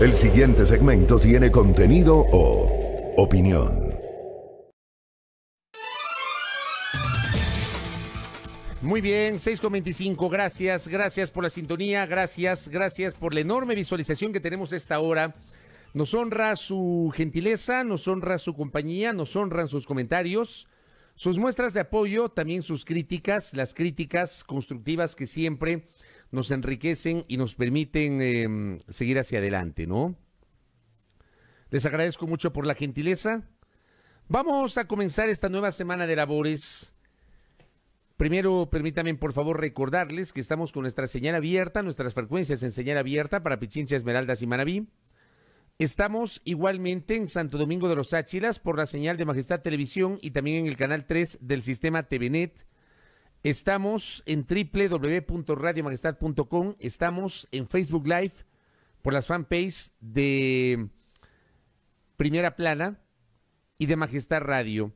El siguiente segmento tiene contenido o opinión. Muy bien, 6.25, Gracias, gracias por la sintonía, gracias, gracias por la enorme visualización que tenemos esta hora. Nos honra su gentileza, nos honra su compañía, nos honran sus comentarios, sus muestras de apoyo, también sus críticas, las críticas constructivas que siempre nos enriquecen y nos permiten em, seguir hacia adelante, ¿no? Les agradezco mucho por la gentileza. Vamos a comenzar esta nueva semana de labores. Primero, permítanme por favor recordarles que estamos con nuestra señal abierta, nuestras frecuencias en señal abierta para Pichincha, Esmeraldas y Manabí. Estamos igualmente en Santo Domingo de los Áchilas por la señal de Majestad Televisión y también en el canal 3 del sistema TVNet Estamos en www.radiomajestad.com, Estamos en Facebook Live por las fanpages de Primera Plana y de Majestad Radio.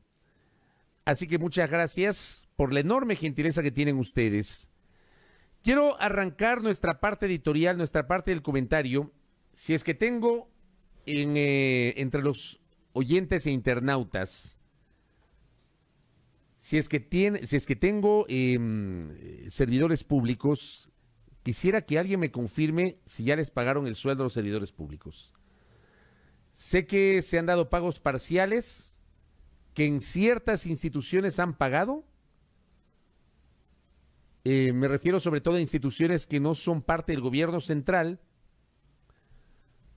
Así que muchas gracias por la enorme gentileza que tienen ustedes. Quiero arrancar nuestra parte editorial, nuestra parte del comentario. Si es que tengo eh, entre los oyentes e internautas si es que, tiene, si es que tengo em, servidores públicos, quisiera que alguien me confirme si ya les pagaron el sueldo a los servidores públicos. Sé que se han dado pagos parciales, que en ciertas instituciones han pagado. Eh, me refiero sobre todo a instituciones que no son parte del gobierno central,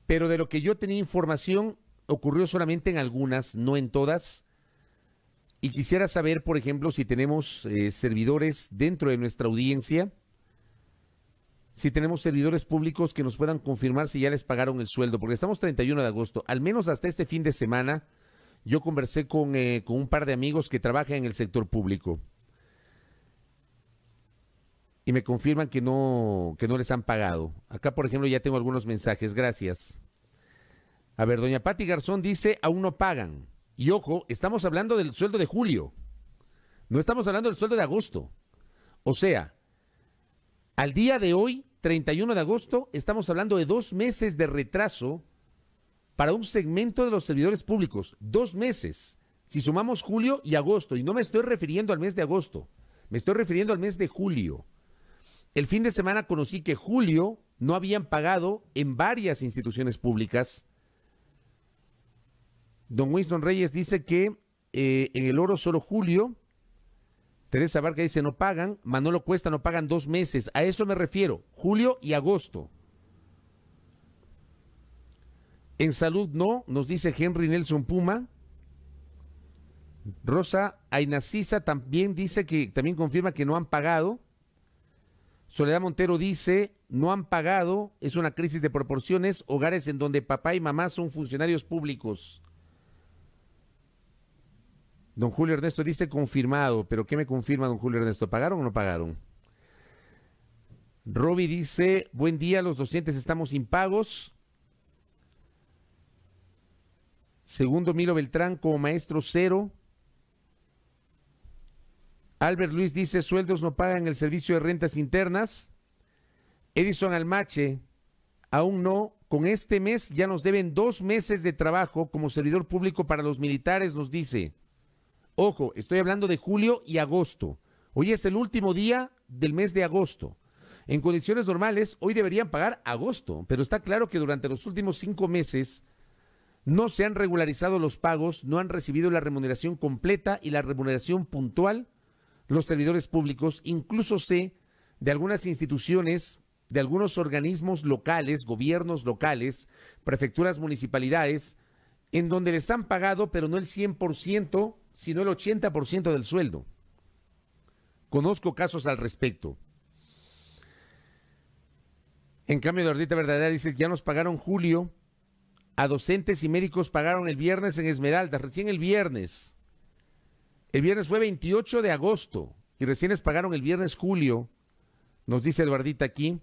pero de lo que yo tenía información ocurrió solamente en algunas, no en todas y quisiera saber, por ejemplo, si tenemos eh, servidores dentro de nuestra audiencia, si tenemos servidores públicos que nos puedan confirmar si ya les pagaron el sueldo, porque estamos 31 de agosto, al menos hasta este fin de semana, yo conversé con, eh, con un par de amigos que trabajan en el sector público y me confirman que no, que no les han pagado. Acá, por ejemplo, ya tengo algunos mensajes, gracias. A ver, doña Patti Garzón dice, aún no pagan. Y ojo, estamos hablando del sueldo de julio. No estamos hablando del sueldo de agosto. O sea, al día de hoy, 31 de agosto, estamos hablando de dos meses de retraso para un segmento de los servidores públicos. Dos meses. Si sumamos julio y agosto, y no me estoy refiriendo al mes de agosto, me estoy refiriendo al mes de julio. El fin de semana conocí que julio no habían pagado en varias instituciones públicas Don Winston Reyes dice que eh, en el oro solo julio. Teresa Barca dice no pagan. Manolo Cuesta no pagan dos meses. A eso me refiero. Julio y agosto. En salud no, nos dice Henry Nelson Puma. Rosa Ainacisa también dice que también confirma que no han pagado. Soledad Montero dice, no han pagado, es una crisis de proporciones, hogares en donde papá y mamá son funcionarios públicos. Don Julio Ernesto dice confirmado, pero ¿qué me confirma don Julio Ernesto? ¿Pagaron o no pagaron? Roby dice, buen día, los docentes estamos impagos. Segundo Milo Beltrán como maestro cero. Albert Luis dice, sueldos no pagan el servicio de rentas internas. Edison Almache, aún no, con este mes ya nos deben dos meses de trabajo como servidor público para los militares, nos dice. Ojo, estoy hablando de julio y agosto. Hoy es el último día del mes de agosto. En condiciones normales, hoy deberían pagar agosto, pero está claro que durante los últimos cinco meses no se han regularizado los pagos, no han recibido la remuneración completa y la remuneración puntual los servidores públicos. Incluso sé de algunas instituciones, de algunos organismos locales, gobiernos locales, prefecturas, municipalidades, en donde les han pagado, pero no el 100% sino el 80% del sueldo. Conozco casos al respecto. En cambio, de Verdadera dice, ya nos pagaron julio, a docentes y médicos pagaron el viernes en Esmeraldas, recién el viernes. El viernes fue 28 de agosto y recién les pagaron el viernes julio, nos dice Eduardita aquí.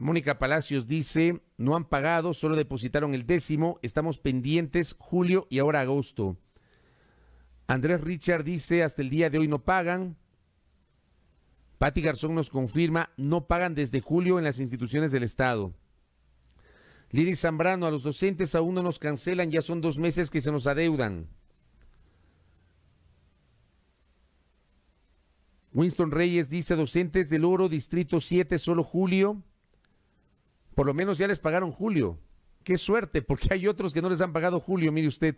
Mónica Palacios dice, no han pagado, solo depositaron el décimo, estamos pendientes julio y ahora agosto. Andrés Richard dice, hasta el día de hoy no pagan. Patti Garzón nos confirma, no pagan desde julio en las instituciones del Estado. Lili Zambrano, a los docentes aún no nos cancelan, ya son dos meses que se nos adeudan. Winston Reyes dice, docentes del Oro, Distrito 7, solo julio. Por lo menos ya les pagaron julio. Qué suerte, porque hay otros que no les han pagado julio, mire usted.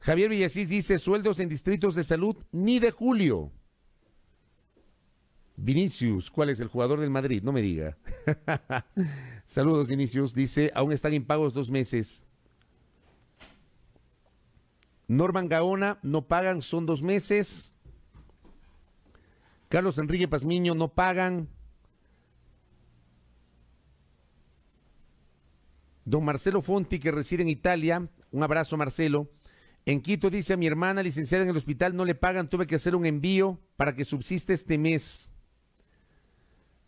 Javier Villasís dice, sueldos en distritos de salud ni de julio. Vinicius, ¿cuál es el jugador del Madrid? No me diga. Saludos, Vinicius. Dice, aún están impagos dos meses. Norman Gaona, no pagan, son dos meses. Carlos Enrique Pazmiño, no pagan. Don Marcelo Fonti, que reside en Italia, un abrazo Marcelo. En Quito dice a mi hermana licenciada en el hospital, no le pagan, tuve que hacer un envío para que subsista este mes.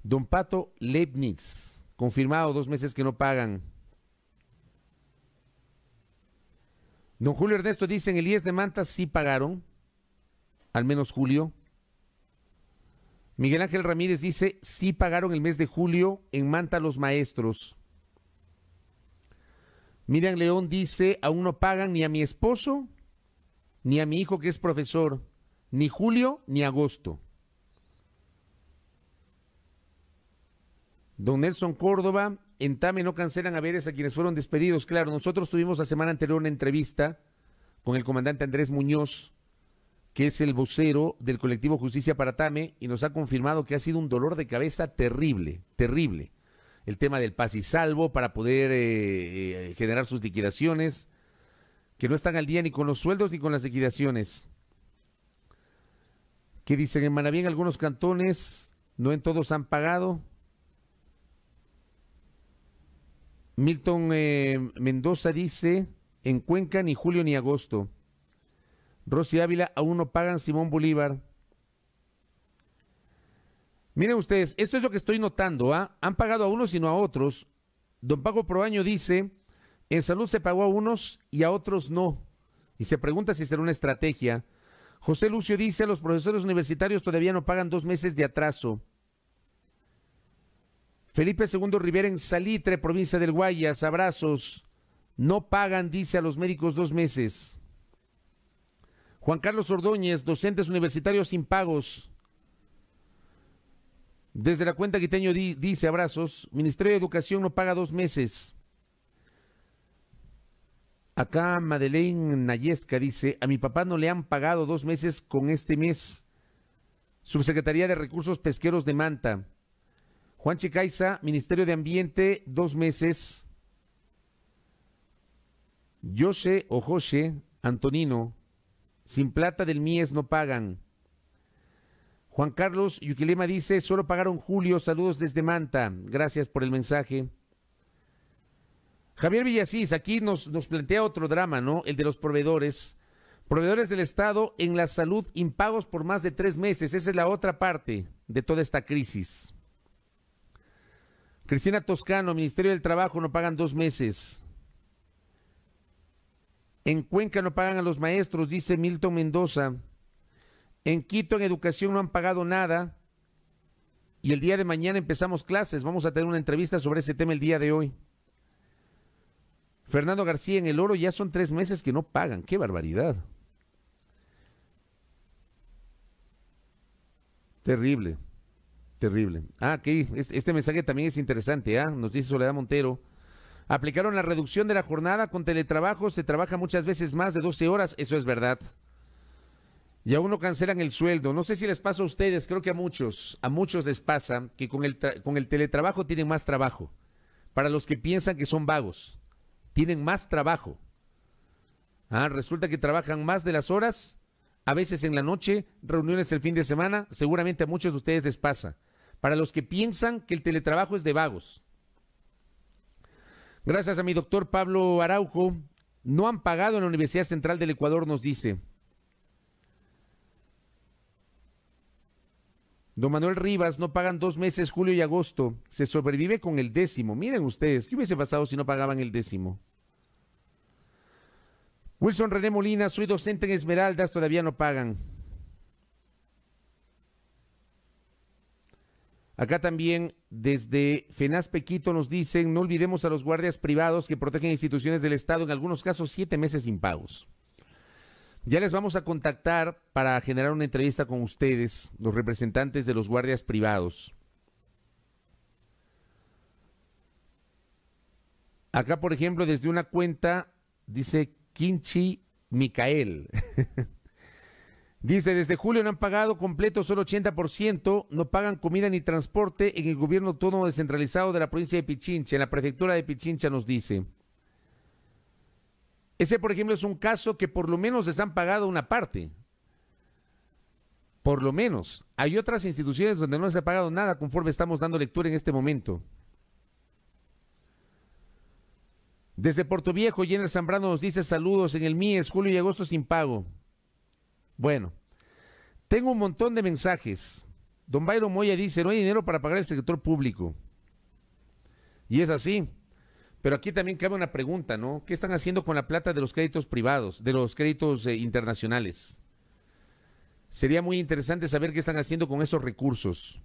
Don Pato Leibniz, confirmado, dos meses que no pagan. Don Julio Ernesto dice, en el 10 e de Manta sí pagaron, al menos julio. Miguel Ángel Ramírez dice, sí pagaron el mes de julio en Manta los maestros. Miriam León dice, aún no pagan ni a mi esposo, ni a mi hijo que es profesor, ni julio, ni agosto. Don Nelson Córdoba, en TAME no cancelan a veres a quienes fueron despedidos. Claro, nosotros tuvimos la semana anterior una entrevista con el comandante Andrés Muñoz, que es el vocero del colectivo Justicia para TAME, y nos ha confirmado que ha sido un dolor de cabeza terrible, terrible el tema del paz y salvo para poder eh, eh, generar sus liquidaciones, que no están al día ni con los sueldos ni con las liquidaciones. Que dicen en Manaví algunos cantones, no en todos han pagado. Milton eh, Mendoza dice, en Cuenca ni julio ni agosto. Rosy Ávila aún no pagan Simón Bolívar. Miren ustedes, esto es lo que estoy notando, ¿ah? Han pagado a unos y no a otros. Don Paco Proaño dice, en salud se pagó a unos y a otros no. Y se pregunta si será una estrategia. José Lucio dice, los profesores universitarios todavía no pagan dos meses de atraso. Felipe II Rivera en Salitre, provincia del Guayas, abrazos. No pagan, dice a los médicos, dos meses. Juan Carlos Ordóñez, docentes universitarios sin pagos. Desde la cuenta Quiteño dice, abrazos, Ministerio de Educación no paga dos meses. Acá Madeleine Nayesca dice, a mi papá no le han pagado dos meses con este mes. Subsecretaría de Recursos Pesqueros de Manta. Juan Chicaiza, Ministerio de Ambiente, dos meses. Yoshe o José Antonino, sin plata del Mies no pagan. Juan Carlos Yuquilema dice, solo pagaron Julio, saludos desde Manta, gracias por el mensaje. Javier Villasís, aquí nos, nos plantea otro drama, ¿no? El de los proveedores. Proveedores del Estado en la salud impagos por más de tres meses. Esa es la otra parte de toda esta crisis. Cristina Toscano, Ministerio del Trabajo, no pagan dos meses. En Cuenca no pagan a los maestros, dice Milton Mendoza. En Quito en educación no han pagado nada y el día de mañana empezamos clases. Vamos a tener una entrevista sobre ese tema el día de hoy. Fernando García en el oro ya son tres meses que no pagan. ¡Qué barbaridad! Terrible, terrible. Ah, aquí, este mensaje también es interesante, ¿ah? Nos dice Soledad Montero. Aplicaron la reducción de la jornada con teletrabajo, se trabaja muchas veces más de 12 horas, eso es verdad. Y a uno cancelan el sueldo. No sé si les pasa a ustedes, creo que a muchos, a muchos les pasa que con el, con el teletrabajo tienen más trabajo. Para los que piensan que son vagos, tienen más trabajo. Ah, resulta que trabajan más de las horas, a veces en la noche, reuniones el fin de semana, seguramente a muchos de ustedes les pasa. Para los que piensan que el teletrabajo es de vagos. Gracias a mi doctor Pablo Araujo, no han pagado en la Universidad Central del Ecuador, nos dice. Don Manuel Rivas, no pagan dos meses, julio y agosto. Se sobrevive con el décimo. Miren ustedes, ¿qué hubiese pasado si no pagaban el décimo? Wilson René Molina, soy docente en Esmeraldas, todavía no pagan. Acá también desde FENAS Pequito nos dicen, no olvidemos a los guardias privados que protegen instituciones del Estado, en algunos casos siete meses sin pagos. Ya les vamos a contactar para generar una entrevista con ustedes, los representantes de los guardias privados. Acá, por ejemplo, desde una cuenta dice Kinchi Micael. dice, desde julio no han pagado completo solo 80%, no pagan comida ni transporte en el gobierno autónomo descentralizado de la provincia de Pichincha, en la prefectura de Pichincha nos dice. Ese, por ejemplo, es un caso que por lo menos les han pagado una parte. Por lo menos. Hay otras instituciones donde no les ha pagado nada conforme estamos dando lectura en este momento. Desde Puerto Viejo, Jenner Zambrano nos dice saludos en el MIES, julio y agosto sin pago. Bueno, tengo un montón de mensajes. Don Byron Moya dice, no hay dinero para pagar el sector público. Y es así. Pero aquí también cabe una pregunta, ¿no? ¿Qué están haciendo con la plata de los créditos privados, de los créditos eh, internacionales? Sería muy interesante saber qué están haciendo con esos recursos.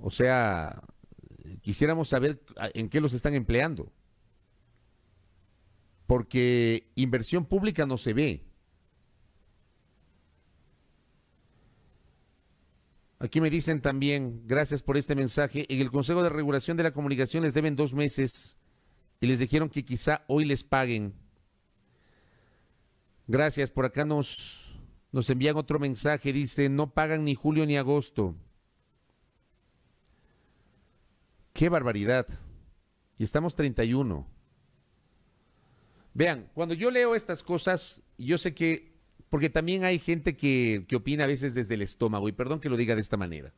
O sea, quisiéramos saber en qué los están empleando. Porque inversión pública no se ve. Aquí me dicen también, gracias por este mensaje, en el Consejo de Regulación de la Comunicación les deben dos meses y les dijeron que quizá hoy les paguen. Gracias, por acá nos, nos envían otro mensaje, dice, no pagan ni julio ni agosto. Qué barbaridad. Y estamos 31. Vean, cuando yo leo estas cosas, yo sé que porque también hay gente que, opina a veces desde el estómago, y perdón que lo diga de esta manera,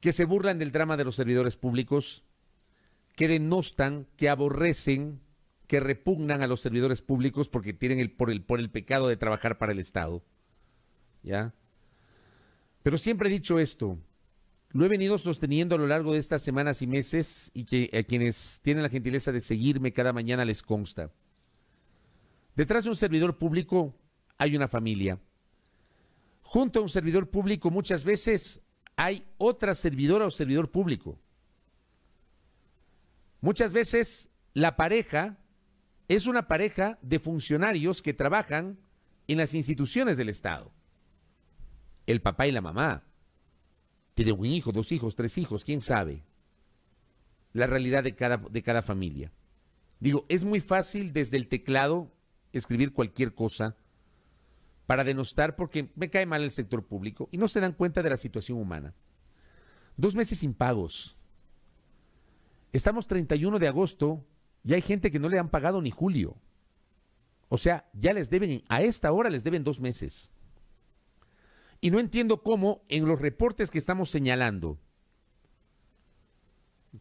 que se burlan del drama de los servidores públicos, que denostan, que aborrecen, que repugnan a los servidores públicos porque tienen el, por, el, por el pecado de trabajar para el Estado. ¿Ya? Pero siempre he dicho esto, lo he venido sosteniendo a lo largo de estas semanas y meses y que a quienes tienen la gentileza de seguirme cada mañana les consta. Detrás de un servidor público hay una familia. Junto a un servidor público muchas veces hay otra servidora o servidor público. Muchas veces la pareja es una pareja de funcionarios que trabajan en las instituciones del Estado. El papá y la mamá. Tienen un hijo, dos hijos, tres hijos, quién sabe. La realidad de cada, de cada familia. Digo, es muy fácil desde el teclado escribir cualquier cosa para denostar porque me cae mal el sector público y no se dan cuenta de la situación humana. Dos meses sin pagos. Estamos 31 de agosto y hay gente que no le han pagado ni julio. O sea, ya les deben, a esta hora les deben dos meses. Y no entiendo cómo en los reportes que estamos señalando,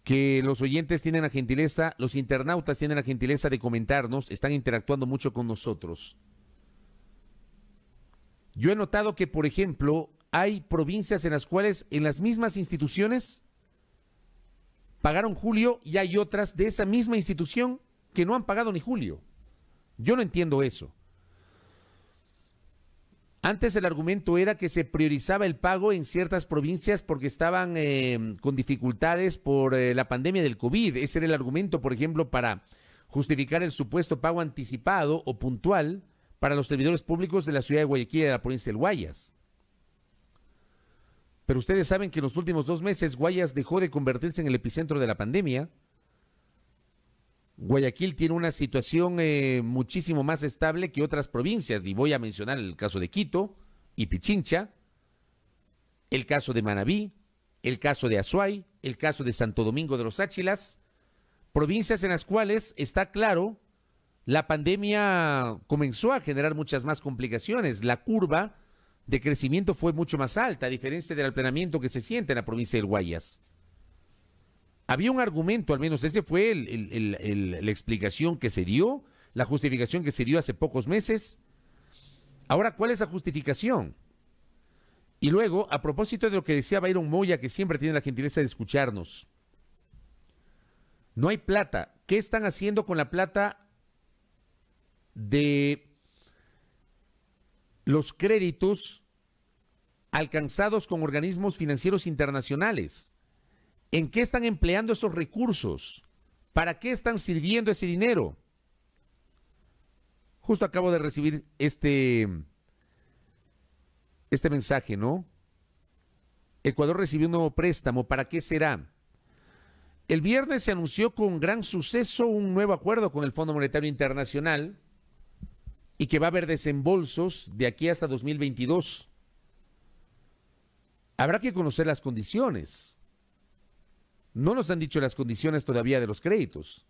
que los oyentes tienen la gentileza, los internautas tienen la gentileza de comentarnos, están interactuando mucho con nosotros. Yo he notado que, por ejemplo, hay provincias en las cuales en las mismas instituciones pagaron julio y hay otras de esa misma institución que no han pagado ni julio. Yo no entiendo eso. Antes el argumento era que se priorizaba el pago en ciertas provincias porque estaban em, con dificultades por eh, la pandemia del COVID. Ese era el argumento, por ejemplo, para justificar el supuesto pago anticipado o puntual para los servidores públicos de la ciudad de Guayaquil y de la provincia del Guayas. Pero ustedes saben que en los últimos dos meses Guayas dejó de convertirse en el epicentro de la pandemia Guayaquil tiene una situación eh, muchísimo más estable que otras provincias, y voy a mencionar el caso de Quito y Pichincha, el caso de Manabí, el caso de Azuay, el caso de Santo Domingo de los Áchilas, provincias en las cuales está claro, la pandemia comenzó a generar muchas más complicaciones, la curva de crecimiento fue mucho más alta, a diferencia del alplanamiento que se siente en la provincia de Guayas había un argumento, al menos ese fue la explicación que se dio, la justificación que se dio hace pocos meses. Ahora, ¿cuál es la justificación? Y luego, a propósito de lo que decía Byron Moya, que siempre tiene la gentileza de escucharnos, no hay plata. ¿Qué están haciendo con la plata de los créditos alcanzados con organismos financieros internacionales? ¿En qué están empleando esos recursos? ¿Para qué están sirviendo ese dinero? Justo acabo de recibir este, este mensaje, ¿no? Ecuador recibió un nuevo préstamo. ¿Para qué será? El viernes se anunció con gran suceso un nuevo acuerdo con el Fondo Monetario Internacional y que va a haber desembolsos de aquí hasta 2022. Habrá que conocer las condiciones. No nos han dicho las condiciones todavía de los créditos.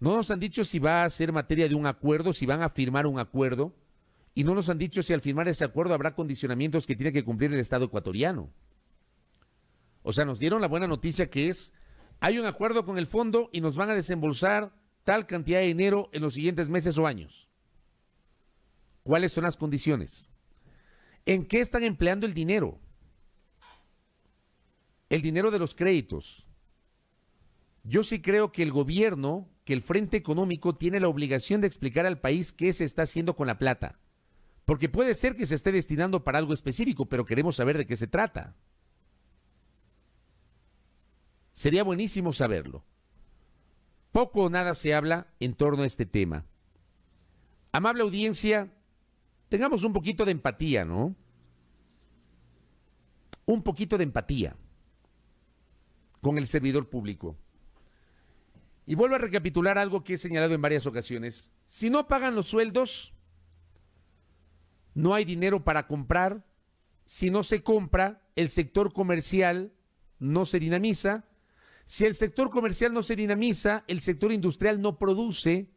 No nos han dicho si va a ser materia de un acuerdo, si van a firmar un acuerdo. Y no nos han dicho si al firmar ese acuerdo habrá condicionamientos que tiene que cumplir el Estado ecuatoriano. O sea, nos dieron la buena noticia que es, hay un acuerdo con el fondo y nos van a desembolsar tal cantidad de dinero en los siguientes meses o años. ¿Cuáles son las condiciones? ¿En qué están empleando el dinero? El dinero de los créditos. Yo sí creo que el gobierno, que el Frente Económico tiene la obligación de explicar al país qué se está haciendo con la plata. Porque puede ser que se esté destinando para algo específico, pero queremos saber de qué se trata. Sería buenísimo saberlo. Poco o nada se habla en torno a este tema. Amable audiencia, tengamos un poquito de empatía, ¿no? Un poquito de empatía con el servidor público. Y vuelvo a recapitular algo que he señalado en varias ocasiones. Si no pagan los sueldos, no hay dinero para comprar. Si no se compra, el sector comercial no se dinamiza. Si el sector comercial no se dinamiza, el sector industrial no produce.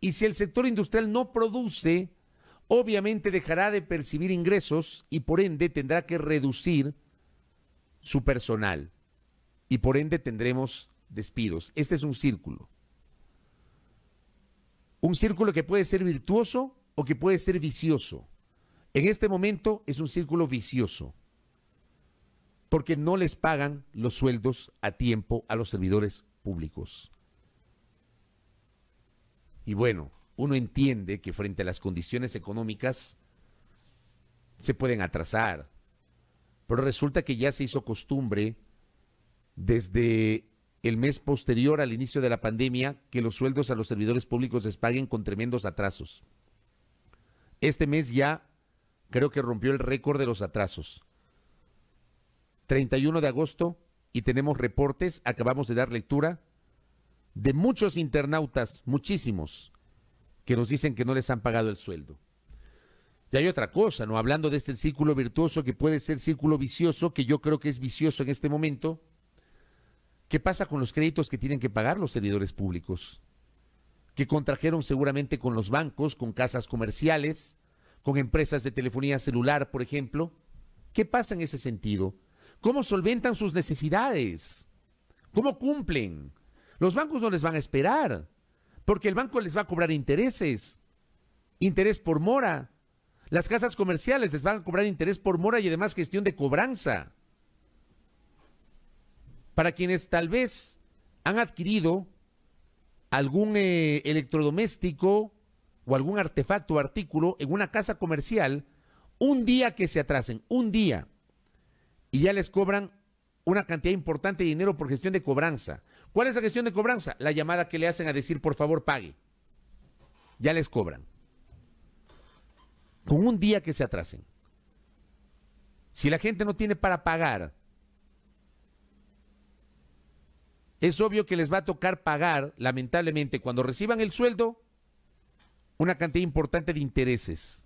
Y si el sector industrial no produce, obviamente dejará de percibir ingresos y por ende tendrá que reducir su personal. Y por ende tendremos despidos. Este es un círculo. Un círculo que puede ser virtuoso o que puede ser vicioso. En este momento es un círculo vicioso, porque no les pagan los sueldos a tiempo a los servidores públicos. Y bueno, uno entiende que frente a las condiciones económicas se pueden atrasar, pero resulta que ya se hizo costumbre desde el mes posterior al inicio de la pandemia que los sueldos a los servidores públicos les paguen con tremendos atrasos. Este mes ya creo que rompió el récord de los atrasos. 31 de agosto y tenemos reportes, acabamos de dar lectura, de muchos internautas, muchísimos, que nos dicen que no les han pagado el sueldo. Y hay otra cosa, ¿no? Hablando de este círculo virtuoso que puede ser círculo vicioso, que yo creo que es vicioso en este momento, ¿Qué pasa con los créditos que tienen que pagar los servidores públicos? Que contrajeron seguramente con los bancos, con casas comerciales, con empresas de telefonía celular, por ejemplo. ¿Qué pasa en ese sentido? ¿Cómo solventan sus necesidades? ¿Cómo cumplen? Los bancos no les van a esperar, porque el banco les va a cobrar intereses, interés por mora. Las casas comerciales les van a cobrar interés por mora y además gestión de cobranza para quienes tal vez han adquirido algún eh, electrodoméstico o algún artefacto o artículo en una casa comercial, un día que se atrasen, un día, y ya les cobran una cantidad importante de dinero por gestión de cobranza. ¿Cuál es la gestión de cobranza? La llamada que le hacen a decir, por favor, pague. Ya les cobran. Con un día que se atrasen. Si la gente no tiene para pagar, es obvio que les va a tocar pagar, lamentablemente, cuando reciban el sueldo, una cantidad importante de intereses.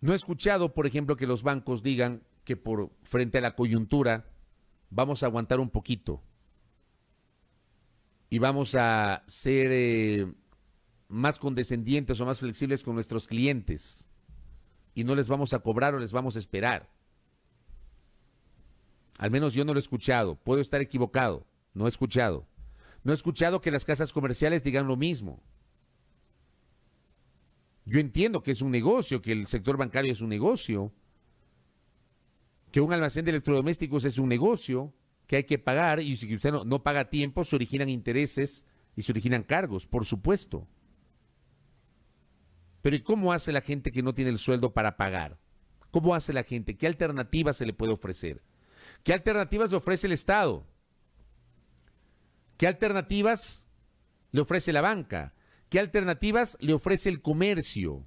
No he escuchado, por ejemplo, que los bancos digan que por frente a la coyuntura vamos a aguantar un poquito y vamos a ser eh, más condescendientes o más flexibles con nuestros clientes y no les vamos a cobrar o les vamos a esperar. Al menos yo no lo he escuchado. Puedo estar equivocado. No he escuchado. No he escuchado que las casas comerciales digan lo mismo. Yo entiendo que es un negocio, que el sector bancario es un negocio, que un almacén de electrodomésticos es un negocio, que hay que pagar y si usted no, paga tiempo se originan intereses y se originan cargos, por supuesto. Pero ¿y cómo hace la gente que no tiene el sueldo para pagar? ¿Cómo hace la gente? ¿Qué alternativa se le puede ofrecer? ¿Qué alternativas le ofrece el Estado? ¿Qué alternativas le ofrece la banca? ¿Qué alternativas le ofrece el comercio?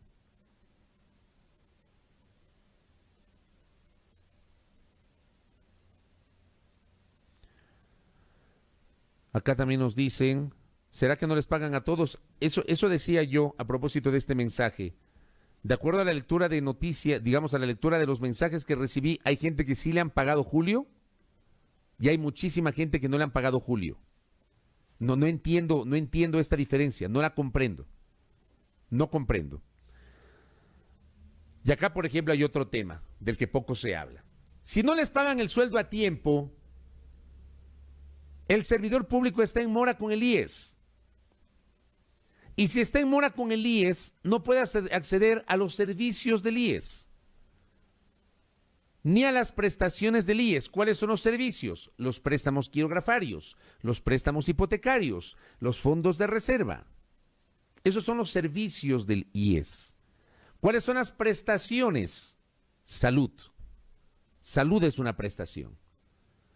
Acá también nos dicen, ¿será que no les pagan a todos? Eso, eso decía yo a propósito de este mensaje. De acuerdo a la lectura de noticias, digamos a la lectura de los mensajes que recibí, hay gente que sí le han pagado Julio y hay muchísima gente que no le han pagado Julio. No, no entiendo, no entiendo esta diferencia, no la comprendo. No comprendo. Y acá, por ejemplo, hay otro tema del que poco se habla. Si no les pagan el sueldo a tiempo, el servidor público está en mora con el IES. Y si está en mora con el IES, no puede acceder a los servicios del IES, ni a las prestaciones del IES. ¿Cuáles son los servicios? Los préstamos quirografarios, los préstamos hipotecarios, los fondos de reserva. Esos son los servicios del IES. ¿Cuáles son las prestaciones? Salud. Salud es una prestación.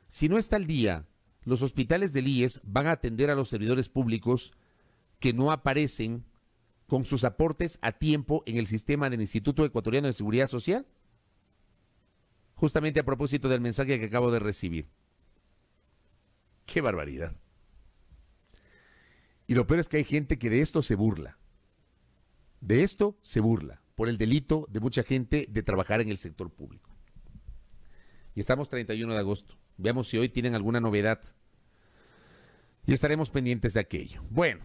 Si no está al día, los hospitales del IES van a atender a los servidores públicos que no aparecen con sus aportes a tiempo en el sistema del Instituto Ecuatoriano de Seguridad Social? Justamente a propósito del mensaje que acabo de recibir. Qué barbaridad. Y lo peor es que hay gente que de esto se burla. De esto se burla por el delito de mucha gente de trabajar en el sector público. Y estamos 31 de agosto. Veamos si hoy tienen alguna novedad. Y estaremos pendientes de aquello. Bueno,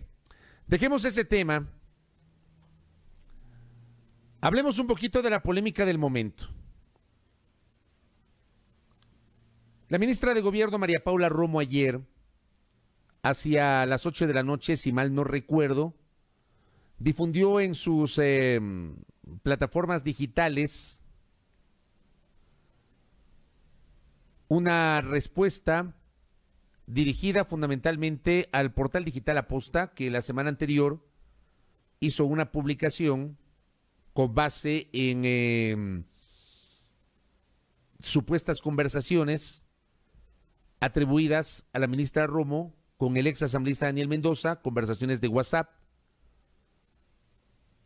Dejemos ese tema. Hablemos un poquito de la polémica del momento. La ministra de Gobierno, María Paula Romo, ayer, hacia las 8 de la noche, si mal no recuerdo, difundió en sus eh, plataformas digitales una respuesta dirigida fundamentalmente al portal digital Aposta, que la semana anterior hizo una publicación con base en em, supuestas conversaciones atribuidas a la ministra Romo con el ex asambleísta Daniel Mendoza, conversaciones de WhatsApp.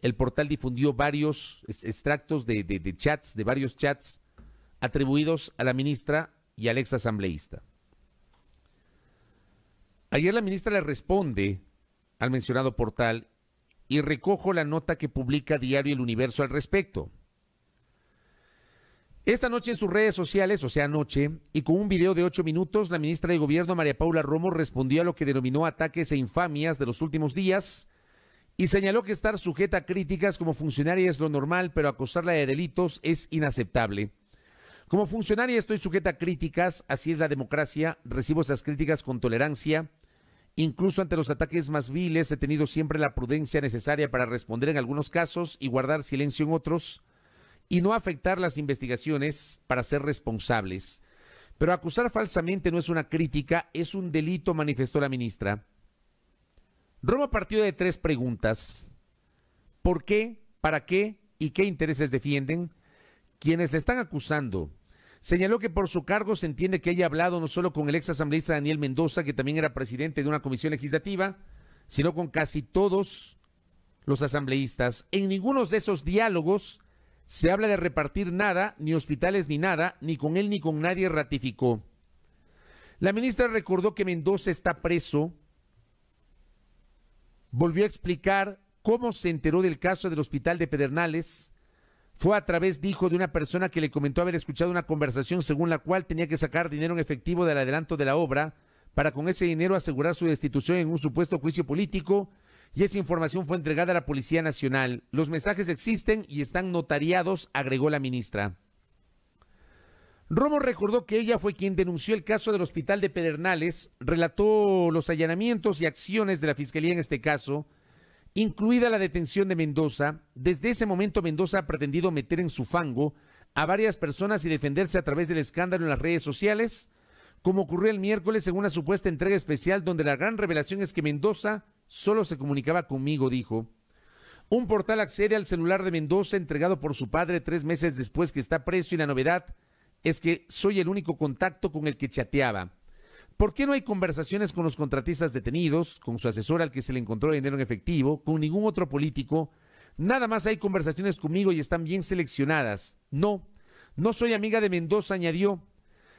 El portal difundió varios extractos de, de chats, de varios chats atribuidos a la ministra y al ex asambleísta. Ayer la ministra le responde al mencionado portal y recojo la nota que publica Diario El Universo al respecto. Esta noche en sus redes sociales, o sea, anoche, y con un video de ocho minutos, la ministra de Gobierno María Paula Romo respondió a lo que denominó ataques e infamias de los últimos días y señaló que estar sujeta a críticas como funcionaria es lo normal, pero acosarla de delitos es inaceptable. Como funcionaria estoy sujeta a críticas, así es la democracia, recibo esas críticas con tolerancia Incluso ante los ataques más viles he tenido siempre la prudencia necesaria para responder en algunos casos y guardar silencio en otros y no afectar las investigaciones para ser responsables. Pero acusar falsamente no es una crítica, es un delito, manifestó la ministra. Roma partió de tres preguntas. ¿Por qué? ¿Para qué? ¿Y qué intereses defienden? Quienes le están acusando Señaló que por su cargo se entiende que haya hablado no solo con el ex asambleísta Daniel Mendoza, que también era presidente de una comisión legislativa, sino con casi todos los asambleístas. En ninguno de esos diálogos se habla de repartir nada, ni hospitales ni nada, ni con él ni con nadie ratificó. La ministra recordó que Mendoza está preso. Volvió a explicar cómo se enteró del caso del hospital de Pedernales fue a través, dijo, de una persona que le comentó haber escuchado una conversación según la cual tenía que sacar dinero en efectivo del adelanto de la obra para con ese dinero asegurar su destitución en un supuesto juicio político y esa información fue entregada a la Policía Nacional. Los mensajes existen y están notariados, agregó la ministra. Romo recordó que ella fue quien denunció el caso del hospital de Pedernales, relató los allanamientos y acciones de la Fiscalía en este caso, Incluida la detención de Mendoza, desde ese momento Mendoza ha pretendido meter en su fango a varias personas y defenderse a través del escándalo en las redes sociales, como ocurrió el miércoles en una supuesta entrega especial donde la gran revelación es que Mendoza solo se comunicaba conmigo, dijo. Un portal accede al celular de Mendoza entregado por su padre tres meses después que está preso y la novedad es que soy el único contacto con el que chateaba. ¿Por qué no hay conversaciones con los contratistas detenidos, con su asesor al que se le encontró el dinero en efectivo, con ningún otro político? Nada más hay conversaciones conmigo y están bien seleccionadas. No, no soy amiga de Mendoza, añadió.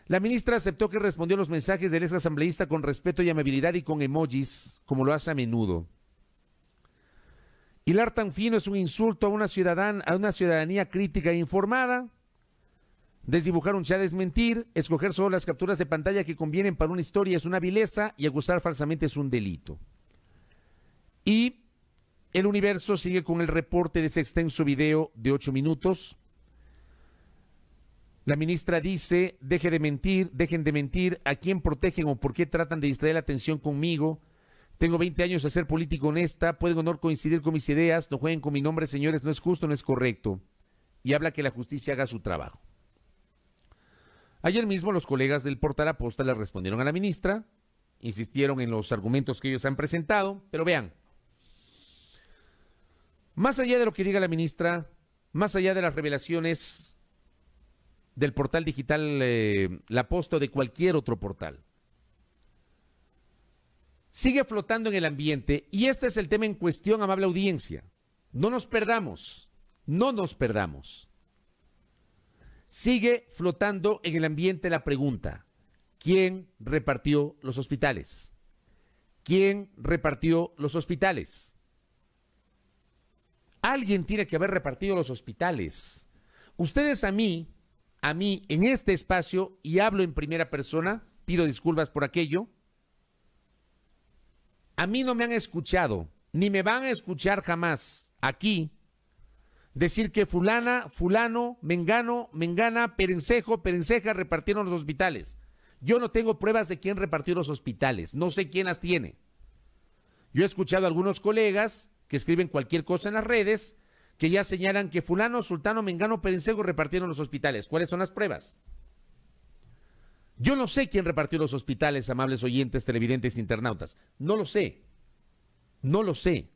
La ministra aceptó que respondió los mensajes del ex asambleísta con respeto y amabilidad y con emojis, como lo hace a menudo. Hilar tan fino es un insulto a una, a una ciudadanía crítica e informada. Desdibujar un chat es mentir, escoger solo las capturas de pantalla que convienen para una historia es una vileza y acusar falsamente es un delito. Y el universo sigue con el reporte de ese extenso video de ocho minutos. La ministra dice, deje de mentir, dejen de mentir, ¿a quién protegen o por qué tratan de distraer la atención conmigo? Tengo 20 años de ser político honesta, pueden o no coincidir con mis ideas, no jueguen con mi nombre, señores, no es justo, no es correcto. Y habla que la justicia haga su trabajo. Ayer mismo los colegas del portal Aposta le respondieron a la ministra, insistieron en los argumentos que ellos han presentado, pero vean, más allá de lo que diga la ministra, más allá de las revelaciones del portal digital eh, La Posta o de cualquier otro portal, sigue flotando en el ambiente y este es el tema en cuestión, amable audiencia. No nos perdamos, no nos perdamos. Sigue flotando en el ambiente la pregunta, ¿quién repartió los hospitales? ¿Quién repartió los hospitales? Alguien tiene que haber repartido los hospitales. Ustedes a mí, a mí en este espacio, y hablo en primera persona, pido disculpas por aquello, a mí no me han escuchado, ni me van a escuchar jamás aquí decir que fulana, fulano, mengano, mengana, perencejo, perenceja repartieron los hospitales. Yo no tengo pruebas de quién repartió los hospitales, no sé quién las tiene. Yo he escuchado a algunos colegas que escriben cualquier cosa en las redes que ya señalan que fulano, sultano, mengano, perencejo repartieron los hospitales. ¿Cuáles son las pruebas? Yo no sé quién repartió los hospitales, amables oyentes, televidentes, internautas. No lo sé. No lo sé.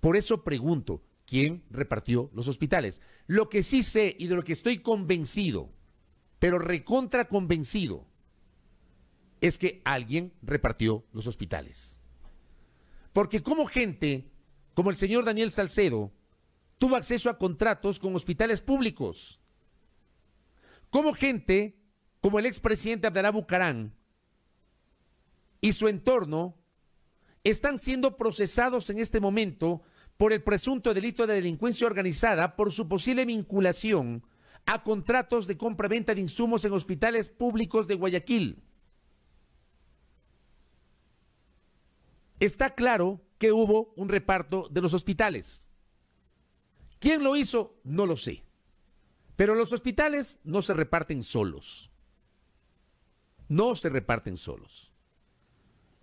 Por eso pregunto, quién repartió los hospitales. Lo que sí sé y de lo que estoy convencido, pero recontra convencido, es que alguien repartió los hospitales. Porque como gente, como el señor Daniel Salcedo, tuvo acceso a contratos con hospitales públicos. Como gente, como el expresidente Abdalá Bucarán y su entorno, están siendo procesados en este momento por el presunto delito de delincuencia organizada por su posible vinculación a contratos de compra-venta de insumos en hospitales públicos de Guayaquil. Está claro que hubo un reparto de los hospitales. ¿Quién lo hizo? No lo sé. Pero los hospitales no se reparten solos. No se reparten solos.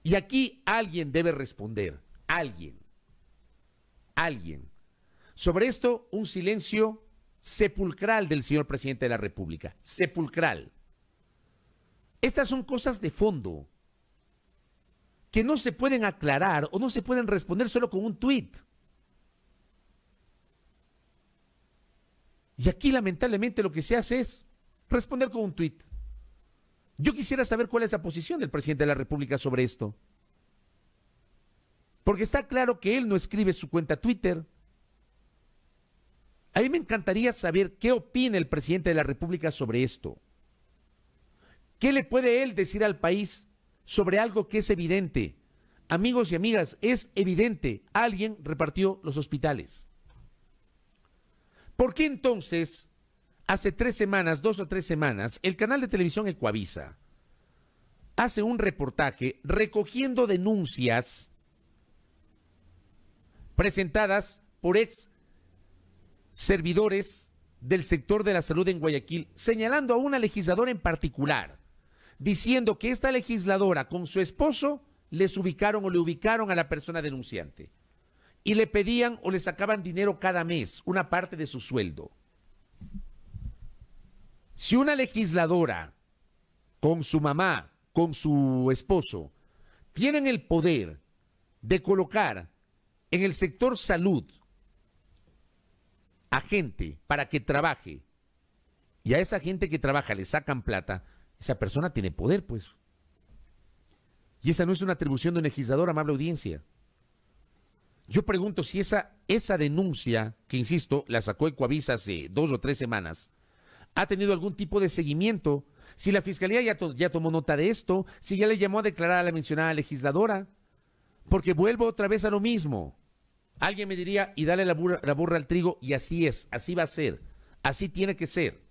Y aquí alguien debe responder, alguien alguien. Sobre esto, un silencio sepulcral del señor presidente de la República. Sepulcral. Estas son cosas de fondo que no se pueden aclarar o no se pueden responder solo con un tuit. Y aquí lamentablemente lo que se hace es responder con un tuit. Yo quisiera saber cuál es la posición del presidente de la República sobre esto. Porque está claro que él no escribe su cuenta Twitter. A mí me encantaría saber qué opina el presidente de la República sobre esto. ¿Qué le puede él decir al país sobre algo que es evidente? Amigos y amigas, es evidente, alguien repartió los hospitales. ¿Por qué entonces, hace tres semanas, dos o tres semanas, el canal de televisión Ecuavisa hace un reportaje recogiendo denuncias presentadas por ex servidores del sector de la salud en Guayaquil, señalando a una legisladora en particular, diciendo que esta legisladora con su esposo les ubicaron o le ubicaron a la persona denunciante y le pedían o le sacaban dinero cada mes, una parte de su sueldo. Si una legisladora con su mamá, con su esposo, tienen el poder de colocar en el sector salud a gente para que trabaje y a esa gente que trabaja le sacan plata, esa persona tiene poder, pues. Y esa no es una atribución de un legislador, amable audiencia. Yo pregunto si esa, esa denuncia, que insisto, la sacó Ecoavisa hace dos o tres semanas, ha tenido algún tipo de seguimiento, si la fiscalía ya, ya tomó nota de esto, si ya le llamó a declarar a la mencionada legisladora, porque vuelvo otra vez a lo mismo. Alguien me diría, y dale la burra, al trigo, y así es, así va a ser, así tiene que ser.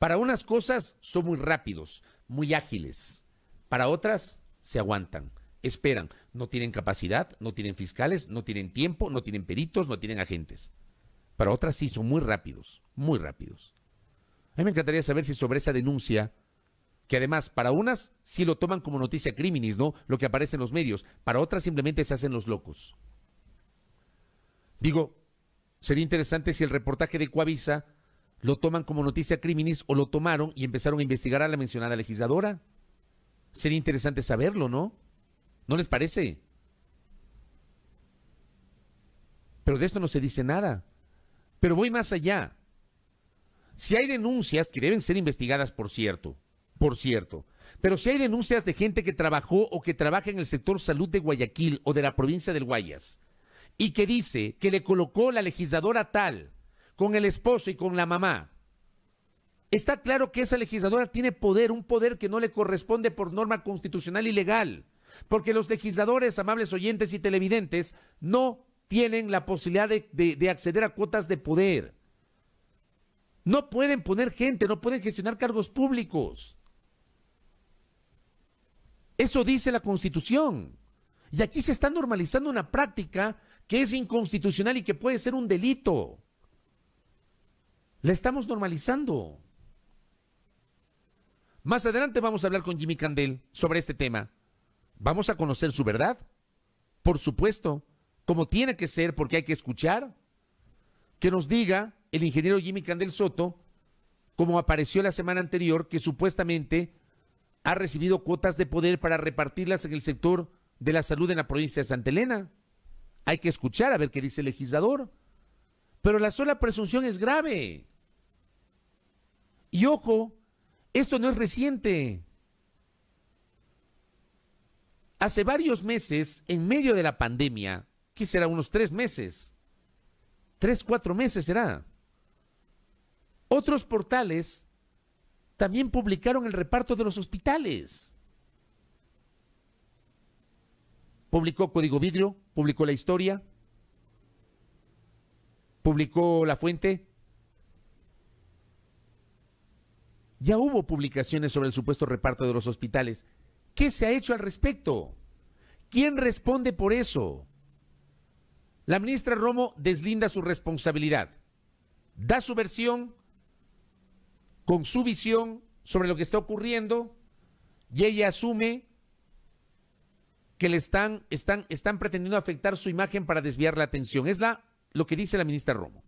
Para unas cosas son muy rápidos, muy ágiles, para otras se aguantan, esperan, no tienen capacidad, no tienen fiscales, no tienen tiempo, no tienen peritos, no tienen agentes. Para otras sí son muy rápidos, muy rápidos. A mí me encantaría saber si sobre esa denuncia que además para unas sí lo toman como noticia criminis, ¿no? Lo que aparece en los medios, para otras simplemente se hacen los locos. Digo, sería interesante si el reportaje de Coavisa lo toman como noticia criminis o lo tomaron y empezaron a investigar a la mencionada legisladora. Sería interesante saberlo, ¿no? ¿No les parece? Pero de esto no se dice nada. Pero voy más allá. Si hay denuncias que deben ser investigadas, por cierto, por cierto. Pero si hay denuncias de gente que trabajó o que trabaja en el sector salud de Guayaquil o de la provincia del Guayas y que dice que le colocó la legisladora tal con el esposo y con la mamá, está claro que esa legisladora tiene poder, un poder que no le corresponde por norma constitucional y legal. Porque los legisladores, amables oyentes y televidentes, no tienen la posibilidad de, acceder a cuotas de poder. No pueden poner gente, no pueden gestionar cargos públicos. Eso dice la Constitución. Y aquí se está normalizando una práctica que es inconstitucional y que puede ser un delito. La estamos normalizando. Más adelante vamos a hablar con Jimmy Candel sobre este tema. Vamos a conocer su verdad. Por supuesto, como tiene que ser, porque hay que escuchar. Que nos diga el ingeniero Jimmy Candel Soto, como apareció la semana anterior, que supuestamente ha recibido cuotas de poder para repartirlas en el sector de la salud en la provincia de Santa Elena. Hay que escuchar a ver qué dice el legislador. Pero la sola presunción es grave. Y ojo, esto no es reciente. Hace varios meses, en medio de la pandemia, que será unos tres meses, tres, cuatro meses será, otros portales también publicaron el reparto de los hospitales. Publicó Código Vidrio, publicó La Historia, publicó La Fuente. Ya hubo publicaciones sobre el supuesto reparto de los hospitales. ¿Qué se ha hecho al respecto? ¿Quién responde por eso? La ministra Romo deslinda su responsabilidad, da su versión con su visión sobre lo que está ocurriendo y ella asume que le están, están, están pretendiendo afectar su imagen para desviar la atención. Es la, lo que dice la ministra Romo.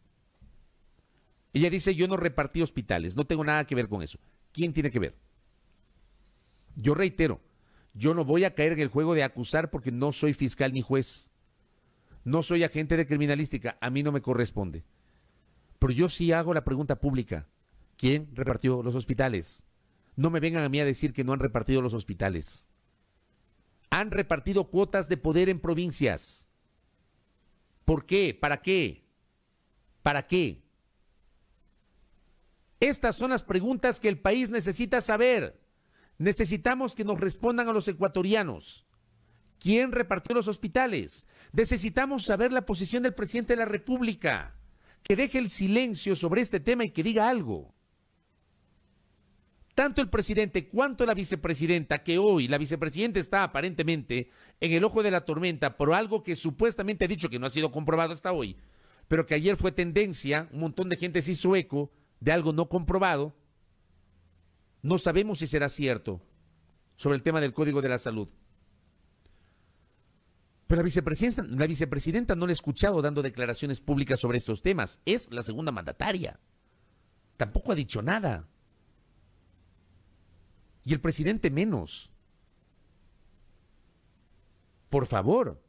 Ella dice, yo no repartí hospitales, no tengo nada que ver con eso. ¿Quién tiene que ver? Yo reitero, yo no voy a caer en el juego de acusar porque no soy fiscal ni juez. No soy agente de criminalística, a mí no me corresponde. Pero yo sí hago la pregunta pública. ¿Quién repartió los hospitales? No me vengan a mí a decir que no han repartido los hospitales. Han repartido cuotas de poder en provincias. ¿Por qué? ¿Para qué? ¿Para qué? Estas son las preguntas que el país necesita saber. Necesitamos que nos respondan a los ecuatorianos. ¿Quién repartió los hospitales? Necesitamos saber la posición del presidente de la República. Que deje el silencio sobre este tema y que diga algo. Tanto el presidente cuanto la vicepresidenta, que hoy la vicepresidenta está aparentemente en el ojo de la tormenta por algo que supuestamente ha dicho que no ha sido comprobado hasta hoy, pero que ayer fue tendencia, un montón de gente se hizo eco de algo no comprobado, no sabemos si será cierto sobre el tema del Código de la Salud. Pero la vicepresidenta, la vicepresidenta no la he escuchado dando declaraciones públicas sobre estos temas. Es la segunda mandataria. Tampoco ha dicho nada y el presidente menos. Por favor,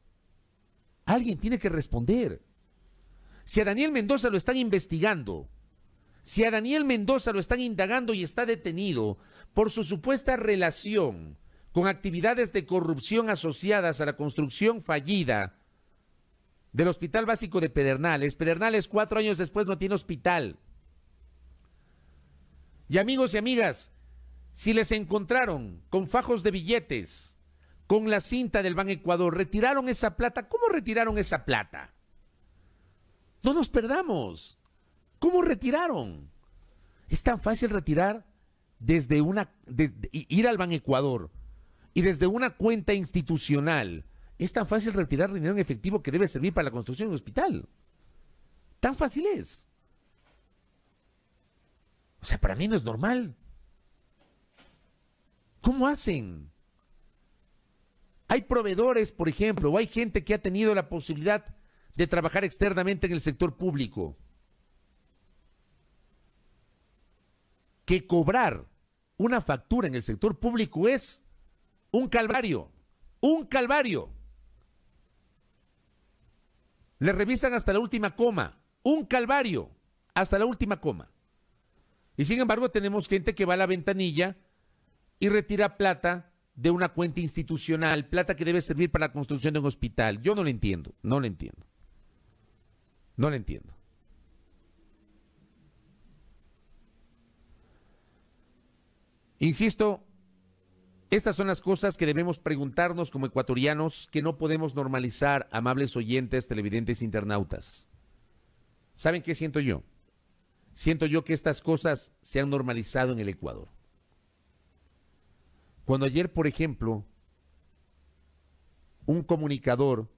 alguien tiene que responder. Si a Daniel Mendoza lo están investigando, si a Daniel Mendoza lo están indagando y está detenido por su supuesta relación con actividades de corrupción asociadas a la construcción fallida del Hospital Básico de Pedernales. Pedernales cuatro años después no tiene hospital. Y amigos y amigas, si les encontraron con fajos de billetes, con la cinta del Ban Ecuador, retiraron esa plata, ¿cómo retiraron esa plata? No nos perdamos. ¿Cómo retiraron? Es tan fácil retirar desde una ir al Ban Ecuador y desde una cuenta institucional. Es tan fácil retirar dinero en efectivo que debe servir para la construcción de un hospital. Tan fácil es. O sea, para mí no es normal. ¿Cómo hacen? Hay proveedores, por ejemplo, o hay gente que ha tenido la posibilidad de trabajar externamente en el sector público. Que cobrar una factura en el sector público es un calvario, un calvario. Le revisan hasta la última coma, un calvario, hasta la última coma. Y sin embargo tenemos gente que va a la ventanilla y retira plata de una cuenta institucional, plata que debe servir para la construcción de un hospital. Yo no lo entiendo, no lo entiendo. No lo entiendo. Insisto, estas son las cosas que debemos preguntarnos como ecuatorianos que no podemos normalizar, amables oyentes, televidentes, internautas. ¿Saben qué siento yo? Siento yo que estas cosas se han normalizado en el Ecuador. Cuando ayer, por ejemplo, un comunicador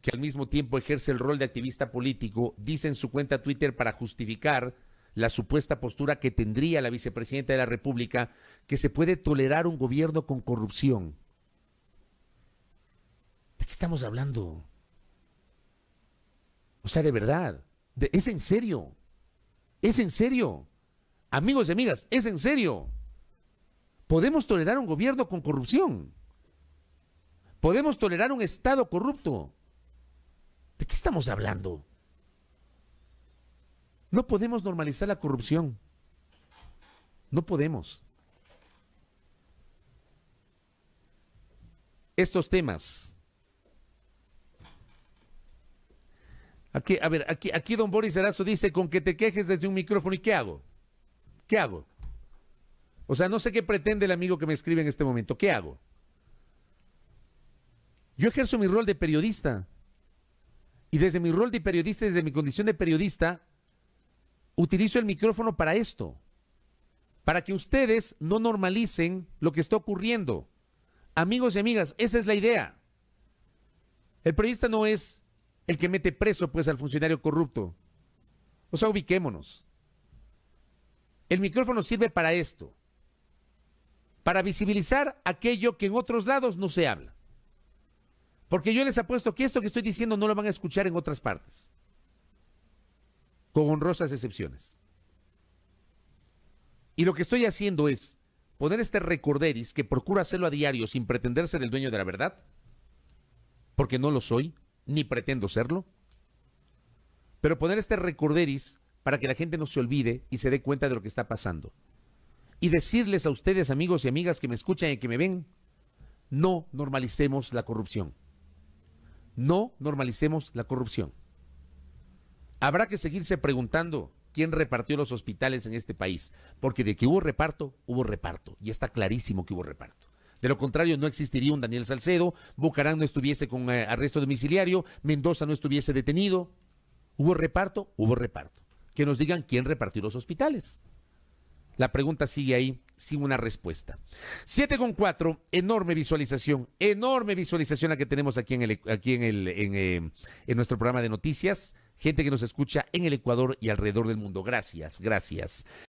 que al mismo tiempo ejerce el rol de activista político, dice en su cuenta Twitter para justificar la supuesta postura que tendría la vicepresidenta de la República, que se puede tolerar un gobierno con corrupción. ¿De qué estamos hablando? O sea, de verdad, es en serio, es en serio. Amigos y amigas, es en serio. Podemos tolerar un gobierno con corrupción. Podemos tolerar un Estado corrupto. ¿De qué estamos hablando? No podemos normalizar la corrupción. No podemos. Estos temas. Aquí, a ver, aquí, aquí don Boris Erazo dice, con que te quejes desde un micrófono, ¿y qué hago? ¿Qué hago? O sea, no sé qué pretende el amigo que me escribe en este momento. ¿Qué hago? Yo ejerzo mi rol de periodista. Y desde mi rol de periodista, desde mi condición de periodista, utilizo el micrófono para esto. Para que ustedes no normalicen lo que está ocurriendo. Amigos y amigas, esa es la idea. El periodista no es el que mete preso pues al funcionario corrupto. O sea, ubiquémonos. El micrófono sirve para esto para visibilizar aquello que en otros lados no se habla. Porque yo les apuesto que esto que estoy diciendo no lo van a escuchar en otras partes, con honrosas excepciones. Y lo que estoy haciendo es poner este recorderis que procuro hacerlo a diario sin pretender ser el dueño de la verdad, porque no lo soy, ni pretendo serlo, pero poner este recorderis para que la gente no se olvide y se dé cuenta de lo que está pasando y decirles a ustedes, amigos y amigas que me escuchan y que me ven, no normalicemos la corrupción. No normalicemos la corrupción. Habrá que seguirse preguntando quién repartió los hospitales en este país, porque de que hubo reparto, hubo reparto, y está clarísimo que hubo reparto. De lo contrario, no existiría un Daniel Salcedo, Bucarán no estuviese con eh, arresto domiciliario, Mendoza no estuviese detenido. ¿Hubo reparto? Hubo reparto. Que nos digan quién repartió los hospitales. La pregunta sigue ahí sin una respuesta. 7 con cuatro, enorme visualización, enorme visualización la que tenemos aquí en el, aquí en, el eh, en nuestro programa de noticias. Gente que nos escucha en el Ecuador y alrededor del mundo. Gracias, gracias.